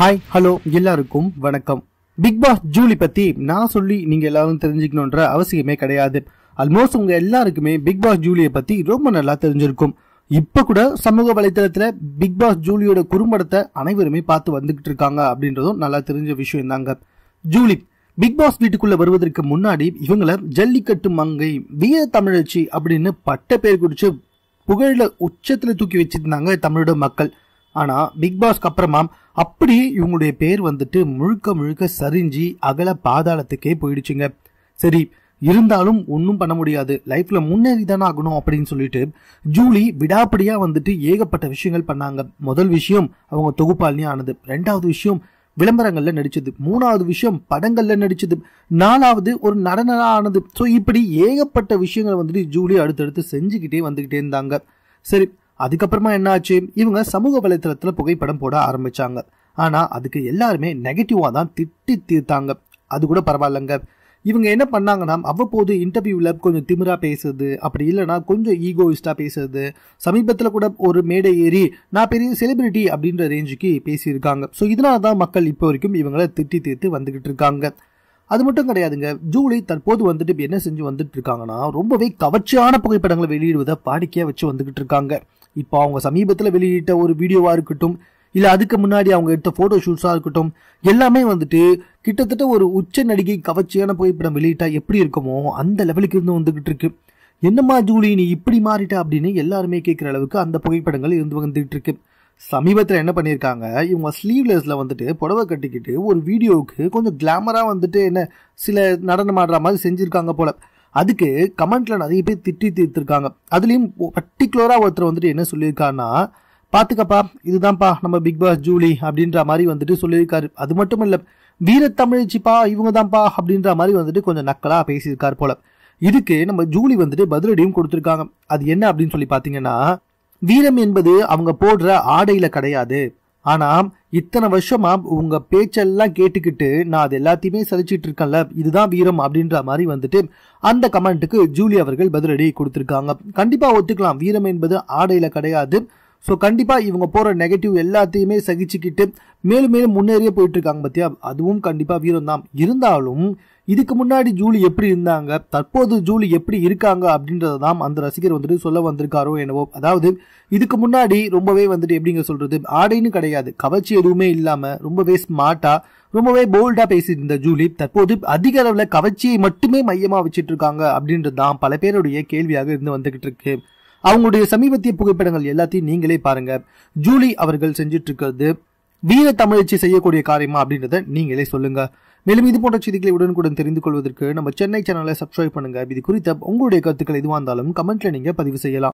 hi hello எல்லாருக்கும் வணக்கம் big pass Julie பத்தி நான் சொல்லி நீங்க எல்லாரும் தெரிஞ்சுக்கணுன்ற அவசியமே கிடையாது ஆல்மோஸ்ட் உங்க எல்லாருக்குமே பிக் பாஸ் ஜூலியை பத்தி ரொம்ப நல்லா தெரிஞ்சிருக்கும் இப்ப கூட சமூக வலைதளத்துல பிக் பாஸ் ஜூலியோட குறும்படத்தை அனைவருமே பார்த்து வந்துகிட்டு இருக்காங்க அப்படின்றதும் நல்லா தெரிஞ்ச விஷயம் தாங்க ஜூலி பிக் பாஸ் வீட்டுக்குள்ள வருவதற்கு முன்னாடி இவங்கள ஜல்லிக்கட்டு மங்கை வீர தமிழச்சி அப்படின்னு பட்ட பேர் குடிச்சு புகழில் உச்சத்துல தூக்கி வச்சிருந்தாங்க தமிழோட மக்கள் ஆனால் பிக் பாஸ்க்கு அப்புறமா அப்படி இவங்களுடைய பேர் வந்துட்டு முழுக்க முழுக்க சரிஞ்சு அகல பாதாளத்துக்கே போயிடுச்சுங்க சரி இருந்தாலும் ஒன்றும் பண்ண முடியாது லைஃப்பில் முன்னேறி தானே ஆகணும் அப்படின்னு சொல்லிட்டு ஜூலி விடாப்படியாக வந்துட்டு ஏகப்பட்ட விஷயங்கள் பண்ணாங்க முதல் விஷயம் அவங்க தொகுப்பாளினி ஆனது ரெண்டாவது விஷயம் விளம்பரங்களில் நடித்தது மூணாவது விஷயம் படங்களில் நடித்தது நாலாவது ஒரு நடனாக ஆனது ஸோ இப்படி ஏகப்பட்ட விஷயங்கள் வந்துட்டு ஜூலி அடுத்தடுத்து செஞ்சுக்கிட்டே வந்துக்கிட்டே இருந்தாங்க சரி அதுக்கப்புறமா என்னாச்சு இவங்க சமூக வலைத்தளத்துல புகைப்படம் போட ஆரம்பிச்சாங்க ஆனா அதுக்கு எல்லாருமே நெகட்டிவா தான் திட்டி தீர்த்தாங்க அது கூட பரவாயில்லங்க இவங்க என்ன பண்ணாங்கன்னா அவ்வப்போது இன்டர்வியூவில் கொஞ்சம் திமிராக பேசுறது அப்படி இல்லைனா கொஞ்சம் ஈகோயிஸ்டாக பேசுறது சமீபத்தில் கூட ஒரு மேடை ஏறி நான் பெரிய செலிபிரிட்டி அப்படின்ற ரேஞ்சுக்கு பேசியிருக்காங்க ஸோ இதனால தான் மக்கள் இப்போ வரைக்கும் இவங்களை திட்டி தீர்த்து வந்துக்கிட்டு இருக்காங்க அது மட்டும் கிடையாதுங்க ஜூலி தற்போது வந்துட்டு என்ன செஞ்சு வந்துட்டு இருக்காங்கன்னா ரொம்பவே கவர்ச்சியான புகைப்படங்களை வெளியிடுவதை பாடிக்கையாக வச்சு வந்துக்கிட்டு இருக்காங்க இப்போ அவங்க சமீபத்தில் வெளியிட்ட ஒரு வீடியோவாக இருக்கட்டும் இல்லை அதுக்கு முன்னாடி அவங்க எடுத்த ஃபோட்டோ ஷூட்ஸாக இருக்கட்டும் எல்லாமே வந்துட்டு கிட்டத்தட்ட ஒரு உச்ச நடிகை கவர்ச்சியான புகைப்படம் வெளியிட்டால் எப்படி இருக்குமோ அந்த லெவலுக்கு இருந்து வந்துக்கிட்டு இருக்கு என்னம்மா ஜூலி நீ இப்படி மாறிட்ட அப்படின்னு எல்லாருமே கேட்குற அளவுக்கு அந்த புகைப்படங்கள் இருந்து வந்துகிட்டு இருக்கு சமீபத்தில் என்ன பண்ணியிருக்காங்க இவங்க ஸ்லீவ்லெஸில் வந்துட்டு புடவை கட்டிக்கிட்டு ஒரு வீடியோவுக்கு கொஞ்சம் கிளாமராக வந்துட்டு என்ன சில நடனம் ஆடுற மாதிரி செஞ்சுருக்காங்க போல் அதுக்கு கமெண்ட்ல நிறைய பேர் திட்டி தீர்த்திருக்காங்க அதுலேயும் பர்டிகுலரா ஒருத்தர் வந்துட்டு என்ன சொல்லியிருக்காருன்னா பார்த்துக்கப்பா இதுதான்ப்பா நம்ம பிக் பாஸ் ஜூலி அப்படின்ற மாதிரி வந்துட்டு சொல்லியிருக்காரு அது மட்டும் இல்லை வீரத்தமிழ்ச்சிப்பா இவங்க தான்ப்பா அப்படின்ற மாதிரி வந்துட்டு கொஞ்சம் நக்கலாக பேசியிருக்காரு போல இதுக்கு நம்ம ஜூலி வந்துட்டு பதிலடியும் கொடுத்துருக்காங்க அது என்ன அப்படின்னு சொல்லி பார்த்தீங்கன்னா வீரம் என்பது அவங்க போடுற ஆடையில் கிடையாது ஆனால் இத்தனை வருஷமா உங்கள் பேச்செல்லாம் கேட்டுக்கிட்டு நான் அது எல்லாத்தையுமே சதிச்சிட்டு இருக்கேன்ல இதுதான் வீரம் அப்படின்ற மாதிரி வந்துட்டு அந்த கமெண்ட்டுக்கு ஜூலி அவர்கள் பதிலடி கொடுத்துருக்காங்க கண்டிப்பாக ஒத்துக்கலாம் வீரம் என்பது ஆடையில் கிடையாது ஸோ கண்டிப்பாக இவங்க போகிற நெகட்டிவ் எல்லாத்தையுமே சகிச்சுக்கிட்டு மேலும் மேலும் முன்னேறிய போயிட்டு இருக்காங்க பத்தியா அதுவும் கண்டிப்பா வீரம் தான் இருந்தாலும் இதுக்கு முன்னாடி ஜூலி எப்படி இருந்தாங்க தற்போது ஜூலி எப்படி இருக்காங்க அப்படின்றது தான் அந்த ரசிகர் வந்துட்டு சொல்ல வந்திருக்காரோ என்னவோ அதாவது இதுக்கு முன்னாடி ரொம்பவே வந்துட்டு எப்படிங்க சொல்றது ஆடைன்னு கிடையாது கவர்ச்சி எதுவுமே இல்லாம ரொம்பவே ஸ்மார்ட்டா ரொம்பவே போல்டா பேசிட்டு இருந்த ஜூலி தற்போது அதிக அளவுல கவர்ச்சியை மட்டுமே மையமா வச்சிட்டு இருக்காங்க அப்படின்றது தான் பல பேருடைய கேள்வியாக இருந்து வந்துகிட்டு இருக்கு அவங்களுடைய சமீபத்திய புகைப்படங்கள் எல்லாத்தையும் நீங்களே பாருங்க ஜூலி அவர்கள் செஞ்சிட்டு இருக்கிறது வீர தமிழச்சி செய்யக்கூடிய காரியமா அப்படின்றத நீங்களே சொல்லுங்க மேலும் இது போன்ற செய்திகளை உடனுக்குடன் தெரிந்து கொள்வதற்கு நம்ம சென்னை சேனலை சப்ஸ்கிரைப் பண்ணுங்க இது குறித்த உங்களுடைய கருத்துக்கள் எதுவாக இருந்தாலும் கமெண்ட்ல நீங்க பதிவு செய்யலாம்